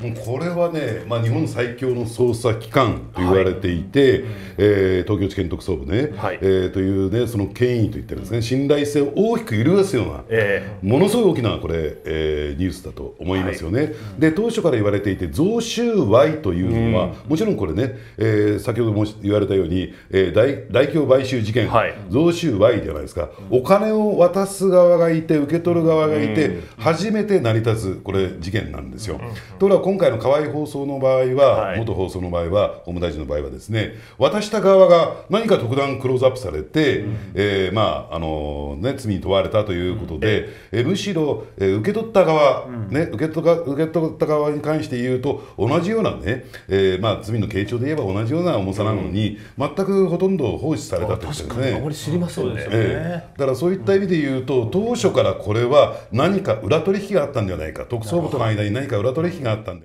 もうこれはね、まあ、日本最強の捜査機関と言われていて、はい、えー、東京地検特捜部ね、はい、えー、というねその権威といったですね信頼性を大きく揺るがすような、えー、ものすごい大きなこれ、えー、ニュースだと思いますよね、はい、で当初から言われていて贈収賄というのは、もちろんこれね、えー、先ほども言われたように、えー、大大規模買収事件、はい、贈収賄じゃないですかお金を渡す側がいて受け取る側がいて、初めて成り立つこれ事件なんですよ。ところが今回の河合放送の場合は、はい、元放送の場合は、法務大臣の場合はですね、渡した側が何か特段クローズアップされて、うん、えー、まああのね、罪に問われたということで、うん、えむしろ、えー、受け取った側、うん、ね受け取った、受け取った側に関して言うと、同じようなね、えーまあ、罪の傾聴で言えば同じような重さなのに、全くほとんど放置されたということですね。あまり知りませんね、えー、だからそういった意味で言うと、当初からこれは何か裏取引があったんではないか、特捜部との間に何か裏取引があったん